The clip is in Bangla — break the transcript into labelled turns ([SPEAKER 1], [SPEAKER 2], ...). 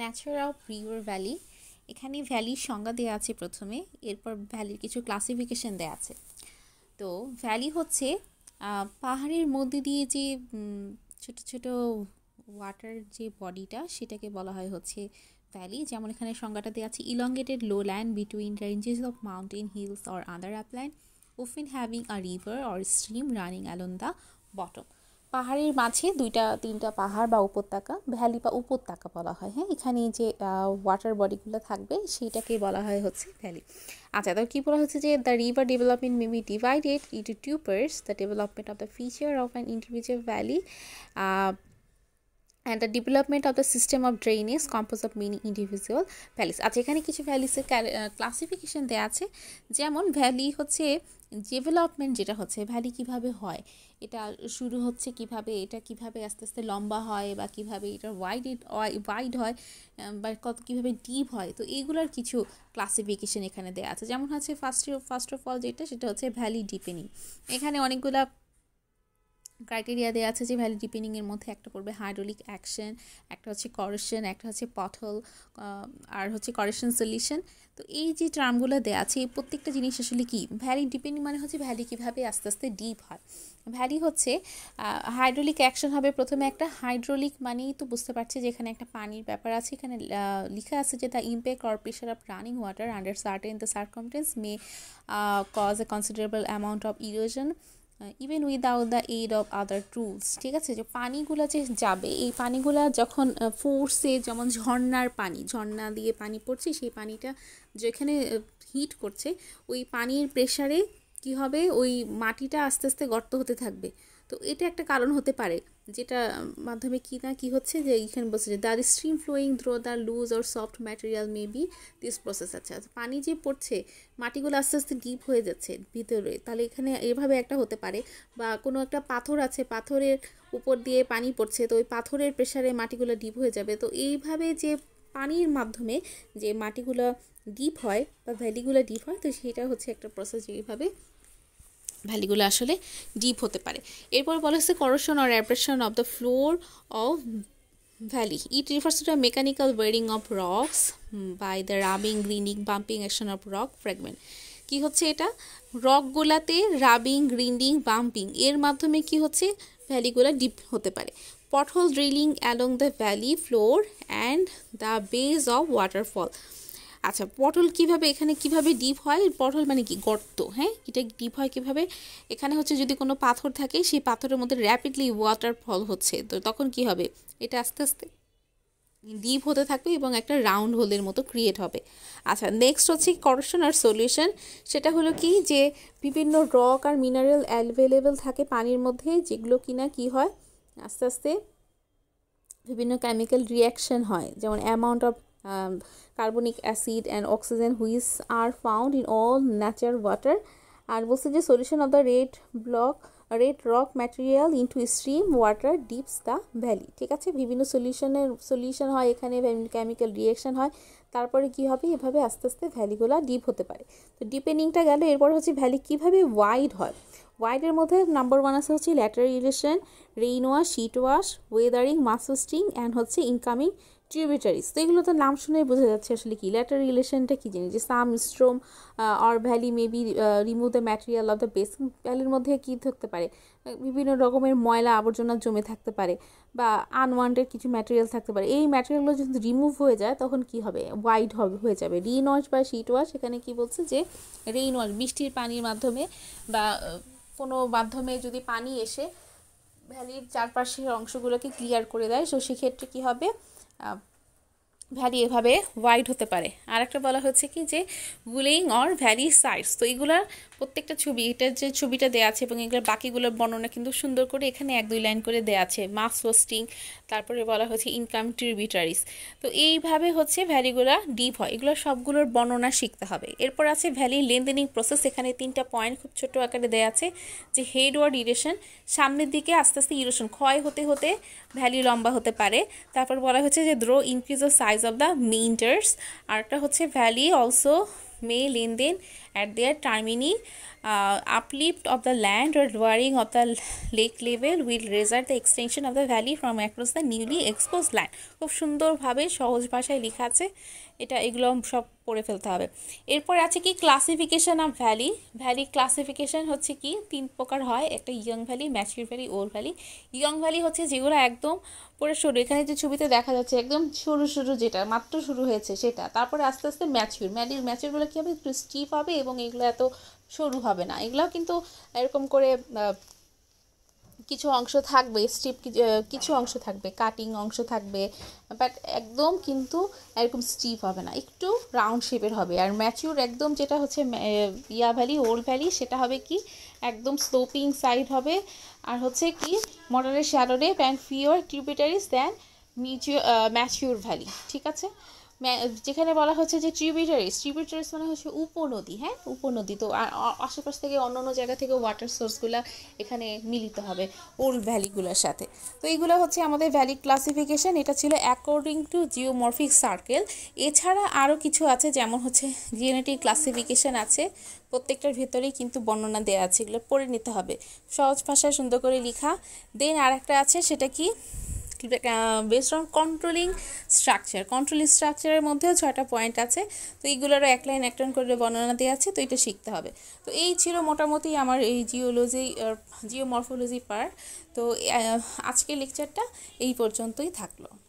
[SPEAKER 1] ন্যাচার অফ রিওর ভ্যালি এখানে ভ্যালির সংজ্ঞা দেওয়া আছে প্রথমে এরপর ভ্যালির কিছু ক্লাসিফিকেশন দেওয়া আছে তো ভ্যালি হচ্ছে পাহাড়ের মধ্যে দিয়ে যে ছোট ছোট ওয়াটার যে বডিটা সেটাকে বলা হয় হচ্ছে ভ্যালি যেমন এখানে সংজ্ঞাটা দেওয়া আছে elongated lowland between ranges of mountain hills or other upland often having a river or stream running along the bottom পাহাড়ের মাঝে দুইটা তিনটা পাহাড় বা উপত্যকা ভ্যালি বা উপত্যকা বলা হয় হ্যাঁ এখানে যে ওয়াটার বডিগুলো থাকবে সেটাকে বলা হয় হচ্ছে ভ্যালি আচ্ছা তাহলে কী বলা হচ্ছে যে the river development may be divided into two parts the development of the feature of an individual valley and the development of the system of drainage compose of many individual valleys আচ্ছা এখানে কিছু ভ্যালিসের ক্লাসিফিকেশন দেওয়া আছে যেমন ভ্যালি হচ্ছে ডেভেলপমেন্ট যেটা হচ্ছে ভ্যালি কীভাবে হয় এটা শুরু হচ্ছে কিভাবে এটা কিভাবে আস্তে আস্তে লম্বা হয় বা কিভাবে এটা ওয়াইড ওয়াইড হয় বা কত কীভাবে ডিপ হয় তো এইগুলোর কিছু ক্লাসিফিকেশন এখানে দেওয়া আছে যেমন হচ্ছে ফার্স্ট ফার্স্ট অফ অল যেটা সেটা হচ্ছে ভ্যালি ডিপেনিং এখানে অনেকগুলা ক্রাইটেরিয়া দেওয়া আছে যে ভ্যালি ডিপেনিংয়ের মধ্যে একটা পড়বে হাইড্রোলিক অ্যাকশন একটা হচ্ছে করেশন একটা হচ্ছে পথল আর হচ্ছে করেশন সলিউশন তো এই যে টার্মগুলো দেওয়া আছে এই প্রত্যেকটা জিনিস আসলে কী ভ্যালি ডিপেন্ডিং মানে হচ্ছে ভ্যালি কীভাবে আস্তে আস্তে ডিপ হয় ভ্যালি হচ্ছে হাইড্রোলিক অ্যাকশন হবে প্রথমে একটা হাইড্রোলিক মানেই তো বুঝতে পারছি যেখানে একটা পানির ব্যাপার আছে এখানে লেখা আছে যে the impact or pressure of running water under certain the circumstance may cause a considerable amount of erosion even without the aid of other tools ঠিক আছে যে পানিগুলো যে যাবে এই পানিগুলো যখন ফোর্সে যেমন ঝর্নার পানি ঝর্না দিয়ে পানি পড়ছে সেই পানিটা যেখানে হিট করছে ওই পানির প্রেশারে কি হবে ওই মাটিটা আস্তে আস্তে গর্ত হতে থাকবে তো এটা একটা কারণ হতে পারে যেটা মাধ্যমে কি না কি হচ্ছে যে এখানে বলছে যে the stream flowing through the loose or soft material may be this process আচ্ছা পানি যে পড়ছে মাটিগুলো আস্তে আস্তে ডিপ হয়ে যাচ্ছে ভিতরে তাহলে এখানে এভাবে একটা হতে পারে বা কোনো একটা পাথর আছে পাথরের উপর দিয়ে পানি পড়ছে তো ওই পাথরের প্রেশারে মাটিগুলো ডিপ হয়ে যাবে তো এইভাবে যে পানির মাধ্যমে যে মাটিগুলো ডিপ হয় বা ভ্যালিগুলো ডিপ হয় তো সেটা হচ্ছে একটা প্রসেস এইভাবে ভ্যালিগুলো আসলে ডিপ হতে পারে এরপর বলা হচ্ছে corrosion or abrasion of the floor of valley it refers to mechanical wearing of rocks by the rubbing grinding bumping action of rock fragment কি হচ্ছে এটা রকগুলাতে রাবিং গ্রিন্ডিং বাম্পিং এর মাধ্যমে কি হচ্ছে ভ্যালিগুলো ডিপ হতে পারে pothole drilling along the valley floor and the base of waterfall আচ্ছা পটল কিভাবে এখানে কিভাবে ডিপ হয় পটল মানে কি গর্ত হ্যাঁ এটা ডিপ হয় কিভাবে এখানে হচ্ছে যদি কোনো পাথর থাকে সেই পাথরের মধ্যে র্যাপিডলি ওয়াটারফল হচ্ছে তো তখন কি হবে এটা আস্তে আস্তে ডিপ হতে থাকবে এবং একটা রাউন্ড হোলের মতো ক্রিয়েট হবে আচ্ছা নেক্সট হচ্ছে করশন আর সলিউশন সেটা হলো কি যে বিভিন্ন রক আর মিনারেল অ্যাভেলেবেল থাকে পানির মধ্যে যেগুলো কিনা কি হয় আস্তে আস্তে বিভিন্ন কেমিক্যাল রিয়াকশন হয় যেমন amount of um, carbonic acid and oxygen which are found in all natural water আর বলছে যে solution of the red block red rock material into stream water deeps the valley ঠিক আছে বিভিন্ন সলিউশনের সলিউশন হয় এখানে কেমিক্যাল রিয়েকশন হয় তারপরে কি হবে এভাবে আস্তে আস্তে ভ্যালিগুলো ডিপ হতে পারে তো ডিপেন্ডিংটা গেল এরপর হচ্ছে ভ্যালি কীভাবে ওয়াইড হয় ওয়াইডের মধ্যে নাম্বার ওয়ান আছে হচ্ছে lateral erosion rain wash sheet wash weathering mass wasting and হচ্ছে ইনকামিং ট্রিবিউটারিস তো এগুলো তো নাম শুনেই বোঝা যাচ্ছে আসলে কি ল্যাটার রিলেশনটা কী জিনিস যে some stream or valley maybe remove the material of the basin ভ্যালির মধ্যে কী থাকতে পারে বিভিন্ন রকমের ময়লা আবর্জনা জমে থাকতে পারে বা আনওয়ান্টেড কিছু ম্যাটেরিয়াল থাকতে পারে এই ম্যাটেরিয়ালগুলো যদি রিমুভ হয়ে যায় তখন কি হবে ওয়াইড হবে হয়ে যাবে রেইন ওয়াশ বা শিট ওয়াশ এখানে কী বলছে যে রেইন ওয়াশ বৃষ্টির পানির মাধ্যমে বা uh, কোনো মাধ্যমে যদি পানি এসে ভ্যালির চারপাশের অংশগুলোকে ক্লিয়ার করে দেয় তো সেক্ষেত্রে কী হবে uh, ভ্যালি এভাবে ওয়াইড হতে পারে আর একটা বলা হচ্ছে কি যে গুলিং অর ভ্যালি সাইডস তো এগুলার প্রত্যেকটা ছবি এটার যে ছবিটা দেওয়া আছে এবং এগুলোর বাকিগুলোর বর্ণনা কিন্তু সুন্দর করে এখানে এক দুই লাইন করে দেওয়া আছে মাস হোস্টিং তারপরে বলা হচ্ছে ইনকাম ট্রিবিউটারিস তো এইভাবে হচ্ছে ভ্যালিগুলো ডিপ হয় এগুলো সবগুলোর বর্ণনা শিখতে হবে এরপর আছে ভ্যালি লেনদেনিং প্রসেস এখানে তিনটা পয়েন্ট খুব ছোট আকারে দেওয়া আছে যে হেড ওয়ার্ড ইরেশন সামনের দিকে আস্তে আস্তে ইরেশন ক্ষয় হতে হতে ভ্যালি লম্বা হতে পারে তারপর বলা হচ্ছে যে through increase of size price of the মেইনটার্স আরেকটা হচ্ছে ভ্যালি অলসো মে লেনদেন at their termini uh, uplift of the land or lowering of the lake level will result the extension of the valley from across the newly exposed land খুব সুন্দরভাবে সহজ ভাষায় লেখা আছে এটা এগুলো সব পড়ে ফেলতে হবে এরপর আছে কি classification of valley valley classification হচ্ছে কি তিন প্রকার হয় একটা young valley mature valley old valley young valley হচ্ছে যেগুলো একদম পুরো সরু এখানে যে ছবিতে দেখা যাচ্ছে একদম সরু সরু যেটা মাত্র শুরু হয়েছে সেটা তারপরে আস্তে আস্তে ম্যাচিউর ম্যাচিউর ম্যাচিউরগুলো কী হবে একটু স্টিপ হবে এবং এবং এগুলো এত সরু হবে না এগুলাও কিন্তু এরকম করে কিছু অংশ থাকবে স্ট্রিপ কিছু অংশ থাকবে কাটিং অংশ থাকবে বাট একদম কিন্তু এরকম স্টিপ হবে না একটু রাউন্ড শেপের হবে আর ম্যাচিউর একদম যেটা হচ্ছে ইয়া ভ্যালি ওল্ড ভ্যালি সেটা হবে কি একদম স্লোপিং সাইড হবে আর হচ্ছে কি moderate shallower band fewer tributaries then mature mature valley ঠিক আছে যেখানে বলা হচ্ছে যে ট্রিবিউটারিস ট্রিবিউটারিস মানে হচ্ছে উপনদী হ্যাঁ উপনদী তো আশেপাশ থেকে অন্য অন্য জায়গা থেকে ওয়াটার সোর্সগুলো এখানে মিলিত হবে ওল্ড ভ্যালিগুলোর সাথে তো এইগুলো হচ্ছে আমাদের ভ্যালি ক্লাসিফিকেশান এটা ছিল অ্যাকর্ডিং টু জিওমরফিক সার্কেল এছাড়া আরও কিছু আছে যেমন হচ্ছে জিওনেটিক ক্লাসিফিকেশান আছে প্রত্যেকটার ভেতরেই কিন্তু বর্ণনা দেওয়া আছে এগুলো পড়ে নিতে হবে সহজ ভাষায় সুন্দর করে লিখা দেন আর একটা আছে সেটা কি based on controlling structure controlling স্ট্রাকচারের মধ্যেও ছয়টা পয়েন্ট আছে তো এইগুলোরও এক লাইন এক টাইন করে বর্ণনা দেওয়া আছে তো এটা শিখতে হবে তো এই ছিল মোটামুটি আমার এই জিওলজি জিওমরফোলজি পার্ট তো আজকের লেকচারটা এই পর্যন্তই থাকলো